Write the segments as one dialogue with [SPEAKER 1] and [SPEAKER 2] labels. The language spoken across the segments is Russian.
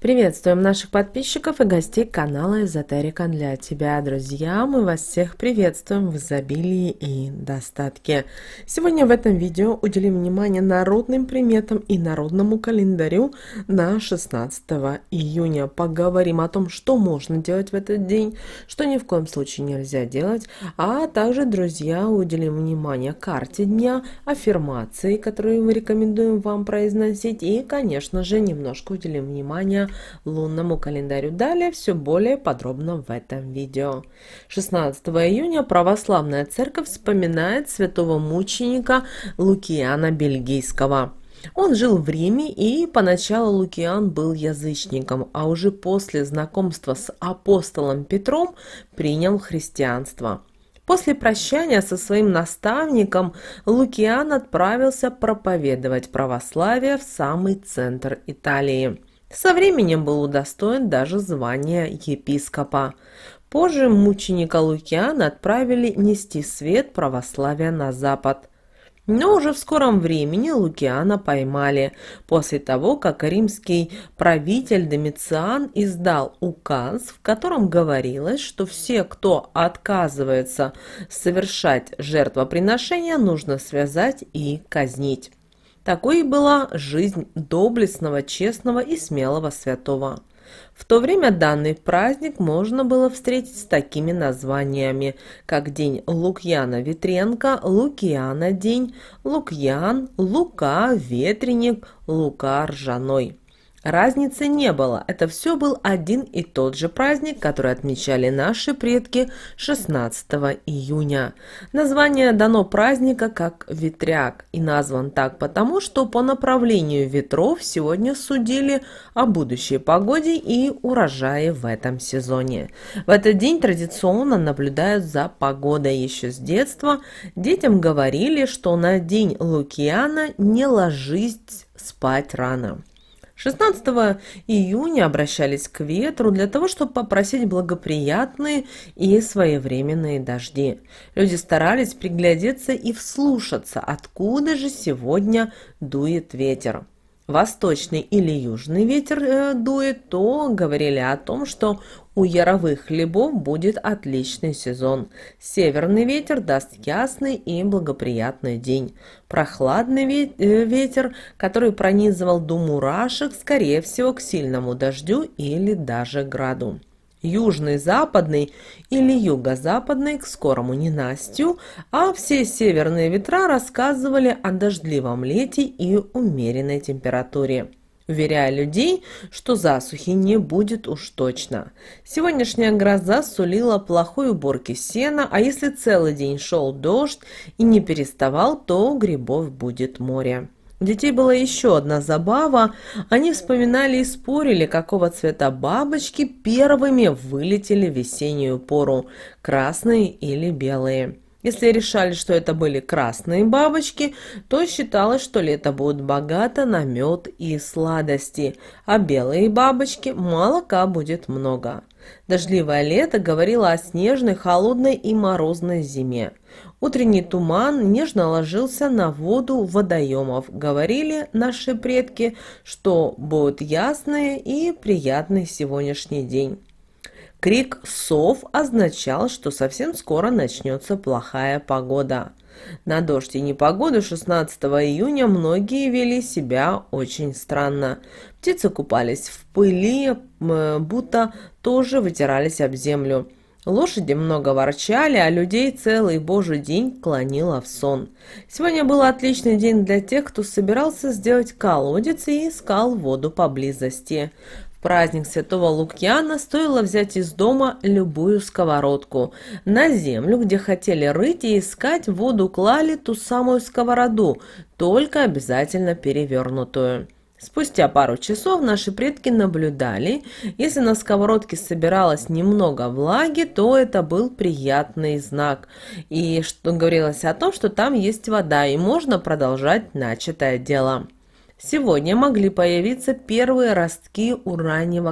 [SPEAKER 1] Приветствуем наших подписчиков и гостей канала Эзотерика для тебя, друзья! Мы вас всех приветствуем в изобилии и достатке. Сегодня в этом видео уделим внимание народным приметам и народному календарю на 16 июня. Поговорим о том, что можно делать в этот день, что ни в коем случае нельзя делать, а также, друзья, уделим внимание карте дня, аффирмации, которые мы рекомендуем вам произносить и, конечно же, немножко уделим внимание лунному календарю. Далее все более подробно в этом видео. 16 июня православная церковь вспоминает святого мученика Лукиана Бельгийского. Он жил в Риме, и поначалу Лукиан был язычником, а уже после знакомства с апостолом Петром принял христианство. После прощания со своим наставником Лукиан отправился проповедовать православие в самый центр Италии. Со временем был удостоен даже звания епископа. Позже мученика Лукиана отправили нести свет православия на запад. Но уже в скором времени Лукиана поймали, после того, как римский правитель Домициан издал указ, в котором говорилось, что все, кто отказывается совершать жертвоприношения, нужно связать и казнить. Такой и была жизнь доблестного, честного и смелого святого. В то время данный праздник можно было встретить с такими названиями, как День Лукьяна Ветренко, Лукьяна День, Лукьян, Лука Ветренник, Лука Ржаной. Разницы не было, это все был один и тот же праздник, который отмечали наши предки 16 июня. Название дано праздника как «Ветряк» и назван так потому, что по направлению ветров сегодня судили о будущей погоде и урожае в этом сезоне. В этот день традиционно наблюдают за погодой еще с детства. Детям говорили, что на день Лукиана не ложись спать рано. 16 июня обращались к ветру для того, чтобы попросить благоприятные и своевременные дожди. Люди старались приглядеться и вслушаться, откуда же сегодня дует ветер восточный или южный ветер э, дует, то говорили о том, что у яровых лебов будет отличный сезон. Северный ветер даст ясный и благоприятный день. Прохладный э, ветер, который пронизывал до мурашек, скорее всего, к сильному дождю или даже граду южной, западной или юго-западной к скорому ненастью, а все северные ветра рассказывали о дождливом лете и умеренной температуре уверяя людей, что засухи не будет уж точно. Сегодняшняя гроза сулила плохой уборки сена, а если целый день шел дождь и не переставал, то грибов будет море. У детей была еще одна забава. Они вспоминали и спорили, какого цвета бабочки первыми вылетели в весеннюю пору – красные или белые. Если решали, что это были красные бабочки, то считалось, что лето будет богато на мед и сладости, а белые бабочки молока будет много. Дождливое лето говорило о снежной, холодной и морозной зиме. Утренний туман нежно ложился на воду водоемов. Говорили наши предки, что будет ясный и приятный сегодняшний день. Крик сов означал, что совсем скоро начнется плохая погода. На дождь и непогоду 16 июня многие вели себя очень странно. Птицы купались в пыли, э, будто тоже вытирались об землю. Лошади много ворчали, а людей целый божий день клонило в сон. Сегодня был отличный день для тех, кто собирался сделать колодец и искал воду поблизости. В праздник святого Лукьяна стоило взять из дома любую сковородку. На землю, где хотели рыть и искать воду, клали ту самую сковороду, только обязательно перевернутую. Спустя пару часов наши предки наблюдали, если на сковородке собиралось немного влаги, то это был приятный знак. И что говорилось о том, что там есть вода и можно продолжать начатое дело. Сегодня могли появиться первые ростки у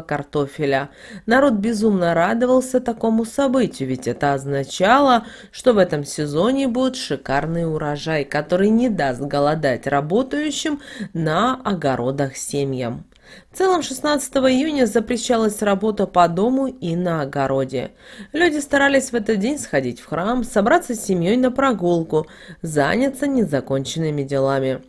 [SPEAKER 1] картофеля. Народ безумно радовался такому событию, ведь это означало, что в этом сезоне будет шикарный урожай, который не даст голодать работающим на огородах семьям. В целом 16 июня запрещалась работа по дому и на огороде. Люди старались в этот день сходить в храм, собраться с семьей на прогулку, заняться незаконченными делами.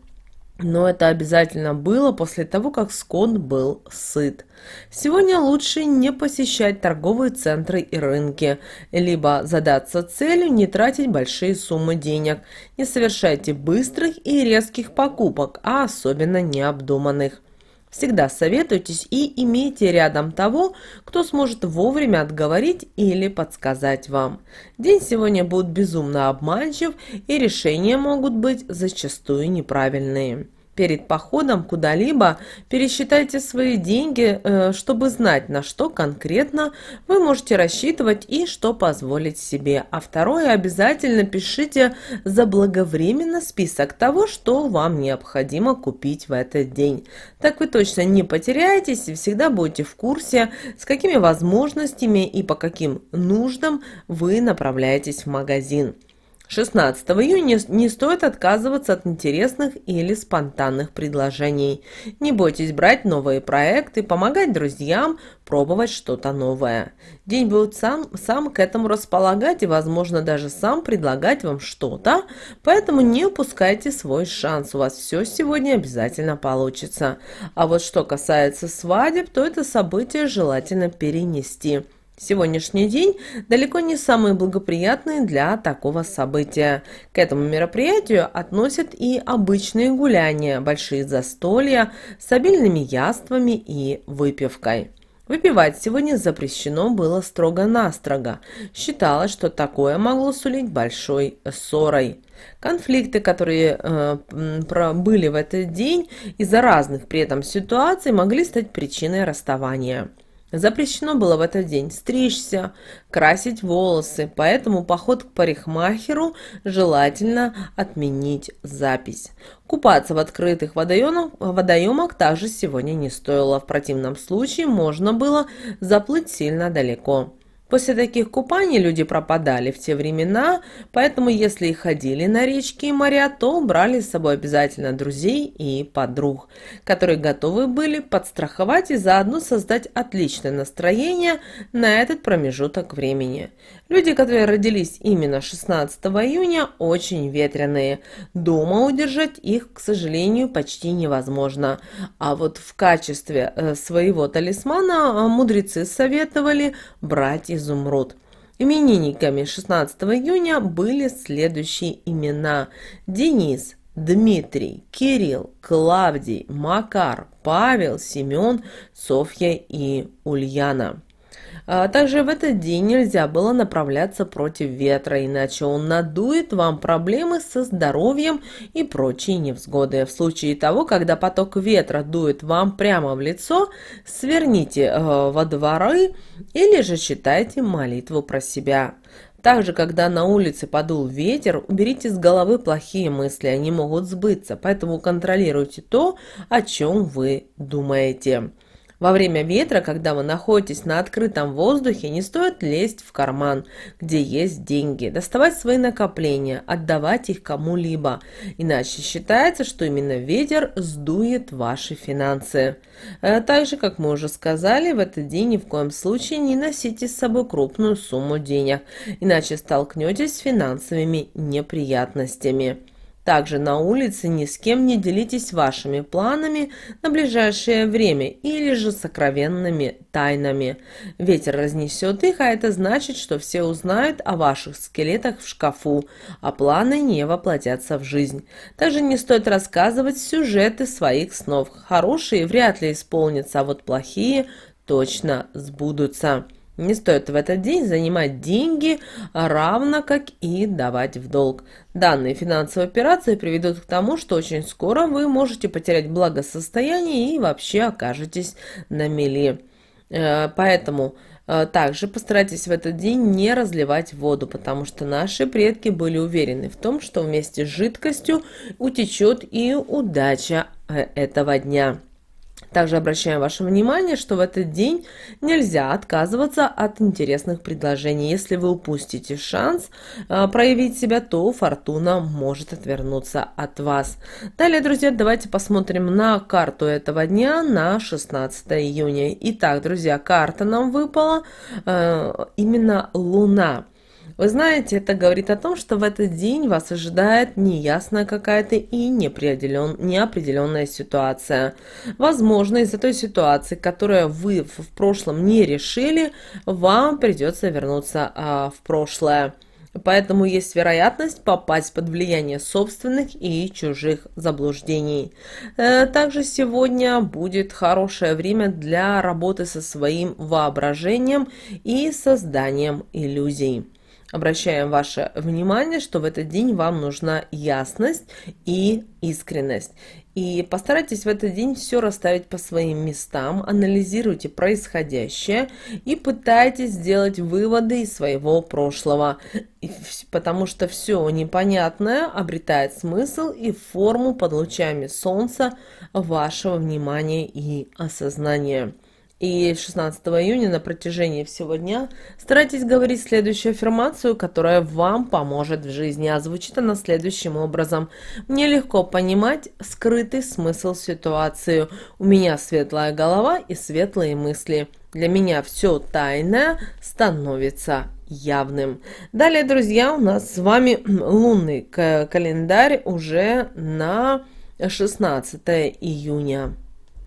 [SPEAKER 1] Но это обязательно было после того, как скон был сыт. Сегодня лучше не посещать торговые центры и рынки, либо задаться целью не тратить большие суммы денег. Не совершайте быстрых и резких покупок, а особенно необдуманных. Всегда советуйтесь и имейте рядом того, кто сможет вовремя отговорить или подсказать вам. День сегодня будет безумно обманчив, и решения могут быть зачастую неправильные. Перед походом куда-либо пересчитайте свои деньги, э, чтобы знать, на что конкретно вы можете рассчитывать и что позволить себе. А второе, обязательно пишите заблаговременно список того, что вам необходимо купить в этот день. Так вы точно не потеряетесь и всегда будете в курсе, с какими возможностями и по каким нуждам вы направляетесь в магазин. 16 июня не стоит отказываться от интересных или спонтанных предложений. Не бойтесь брать новые проекты, помогать друзьям, пробовать что-то новое. День будет сам, сам к этому располагать и, возможно, даже сам предлагать вам что-то, поэтому не упускайте свой шанс, у вас все сегодня обязательно получится. А вот что касается свадеб, то это событие желательно перенести – Сегодняшний день далеко не самый благоприятный для такого события. К этому мероприятию относят и обычные гуляния, большие застолья с обильными яствами и выпивкой. Выпивать сегодня запрещено было строго-настрого. Считалось, что такое могло сулить большой ссорой. Конфликты, которые э, были в этот день из-за разных при этом ситуаций, могли стать причиной расставания. Запрещено было в этот день стричься, красить волосы, поэтому поход к парикмахеру желательно отменить запись. Купаться в открытых водоемах, водоемах также сегодня не стоило, в противном случае можно было заплыть сильно далеко. После таких купаний люди пропадали в те времена, поэтому если и ходили на речки и моря, то брали с собой обязательно друзей и подруг, которые готовы были подстраховать и заодно создать отличное настроение на этот промежуток времени. Люди, которые родились именно 16 июня, очень ветреные. Дома удержать их, к сожалению, почти невозможно. А вот в качестве э, своего талисмана а, мудрецы советовали брать из «Изумруд». Именинниками 16 июня были следующие имена. Денис, Дмитрий, Кирилл, Клавдий, Макар, Павел, Семен, Софья и Ульяна. А также в этот день нельзя было направляться против ветра, иначе он надует вам проблемы со здоровьем и прочие невзгоды. В случае того, когда поток ветра дует вам прямо в лицо, сверните э, во дворы или же читайте молитву про себя. Также, когда на улице подул ветер, уберите с головы плохие мысли, они могут сбыться, поэтому контролируйте то, о чем вы думаете. Во время ветра, когда вы находитесь на открытом воздухе, не стоит лезть в карман, где есть деньги, доставать свои накопления, отдавать их кому-либо. Иначе считается, что именно ветер сдует ваши финансы. А э, также, как мы уже сказали, в этот день ни в коем случае не носите с собой крупную сумму денег, иначе столкнетесь с финансовыми неприятностями. Также на улице ни с кем не делитесь вашими планами на ближайшее время или же сокровенными тайнами. Ветер разнесет их, а это значит, что все узнают о ваших скелетах в шкафу, а планы не воплотятся в жизнь. Также не стоит рассказывать сюжеты своих снов. Хорошие вряд ли исполнятся, а вот плохие точно сбудутся. Не стоит в этот день занимать деньги, равно как и давать в долг. Данные финансовые операции приведут к тому, что очень скоро вы можете потерять благосостояние и вообще окажетесь на мели. Э, поэтому э, также постарайтесь в этот день не разливать воду, потому что наши предки были уверены в том, что вместе с жидкостью утечет и удача э, этого дня. Также обращаем ваше внимание, что в этот день нельзя отказываться от интересных предложений. Если вы упустите шанс а, проявить себя, то фортуна может отвернуться от вас. Далее, друзья, давайте посмотрим на карту этого дня на 16 июня. Итак, друзья, карта нам выпала а, именно Луна. Вы знаете, это говорит о том, что в этот день вас ожидает неясная какая-то и неопределен... неопределенная ситуация. Возможно, из-за той ситуации, которую вы в прошлом не решили, вам придется вернуться а, в прошлое. Поэтому есть вероятность попасть под влияние собственных и чужих заблуждений. Э, также сегодня будет хорошее время для работы со своим воображением и созданием иллюзий обращаем ваше внимание, что в этот день вам нужна ясность и искренность. И постарайтесь в этот день все расставить по своим местам, анализируйте происходящее и пытайтесь сделать выводы из своего прошлого, потому что все непонятное обретает смысл и форму под лучами солнца вашего внимания и осознания и 16 июня на протяжении всего дня старайтесь говорить следующую аффирмацию, которая вам поможет в жизни. А звучит она следующим образом. Мне легко понимать скрытый смысл ситуации. У меня светлая голова и светлые мысли. Для меня все тайное становится явным. Далее, друзья, у нас с вами лунный календарь уже на 16 июня.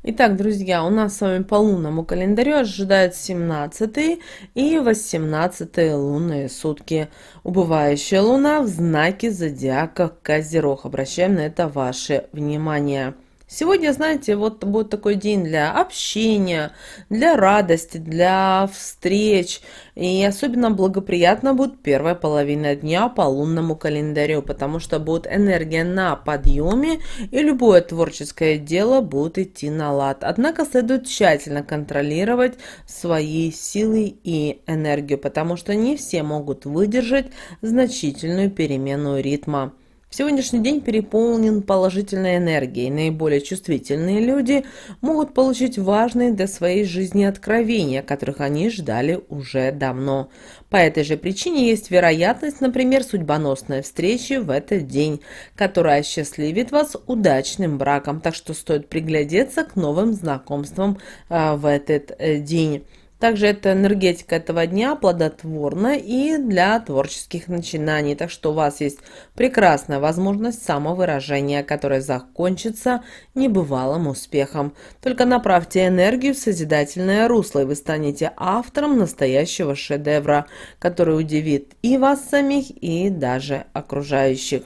[SPEAKER 1] Итак, друзья, у нас с вами по лунному календарю ожидают 17 и 18 лунные сутки. Убывающая луна в знаке зодиака Козерог. Обращаем на это ваше внимание. Сегодня, знаете, вот будет такой день для общения, для радости, для встреч. И особенно благоприятно будет первая половина дня по лунному календарю, потому что будет энергия на подъеме, и любое творческое дело будет идти на лад. Однако следует тщательно контролировать свои силы и энергию, потому что не все могут выдержать значительную перемену ритма сегодняшний день переполнен положительной энергией. Наиболее чувствительные люди могут получить важные для своей жизни откровения, которых они ждали уже давно. По этой же причине есть вероятность, например, судьбоносной встречи в этот день, которая осчастливит вас удачным браком. Так что стоит приглядеться к новым знакомствам а, в этот э, день. Также эта энергетика этого дня плодотворна и для творческих начинаний. Так что у вас есть прекрасная возможность самовыражения, которая закончится небывалым успехом. Только направьте энергию в созидательное русло, и вы станете автором настоящего шедевра, который удивит и вас самих, и даже окружающих.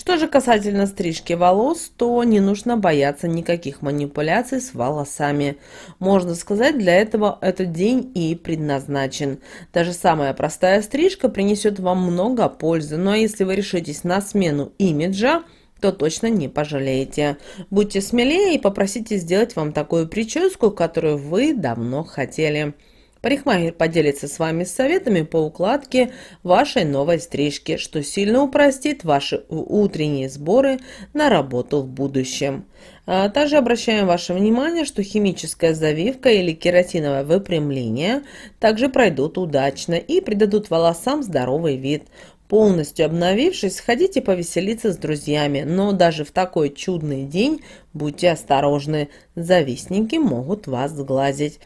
[SPEAKER 1] Что же касательно стрижки волос, то не нужно бояться никаких манипуляций с волосами. Можно сказать, для этого этот день и предназначен. Даже самая простая стрижка принесет вам много пользы, но если вы решитесь на смену имиджа, то точно не пожалеете. Будьте смелее и попросите сделать вам такую прическу, которую вы давно хотели. Парикмахер поделится с вами советами по укладке вашей новой стрижки, что сильно упростит ваши утренние сборы на работу в будущем. А также обращаем ваше внимание, что химическая завивка или кератиновое выпрямление также пройдут удачно и придадут волосам здоровый вид. Полностью обновившись, ходите повеселиться с друзьями, но даже в такой чудный день будьте осторожны, завистники могут вас сглазить.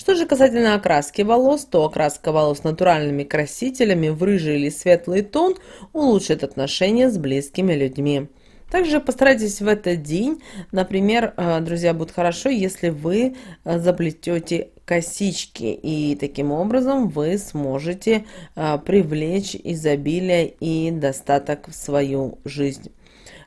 [SPEAKER 1] Что же касательно окраски волос, то окраска волос натуральными красителями в рыжий или светлый тон улучшит отношения с близкими людьми. Также постарайтесь в этот день, например, э, друзья, будет хорошо, если вы э, заплетете косички, и таким образом вы сможете э, привлечь изобилие и достаток в свою жизнь.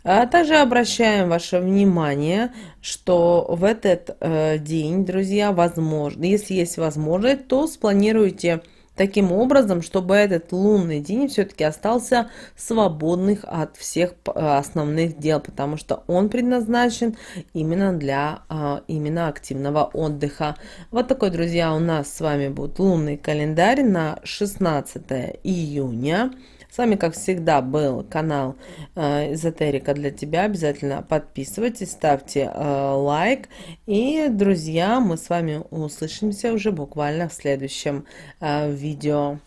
[SPEAKER 1] А также обращаем ваше внимание, что в этот э, день, друзья, возможно, если есть возможность, то спланируйте таким образом, чтобы этот лунный день все-таки остался свободных от всех э, основных дел, потому что он предназначен именно для а, именно активного отдыха. Вот такой, друзья, у нас с вами будет лунный календарь на 16 июня. С вами, как всегда, был канал э, Эзотерика для тебя. Обязательно подписывайтесь, ставьте э, лайк. И, друзья, мы с вами услышимся уже буквально в следующем э, видео.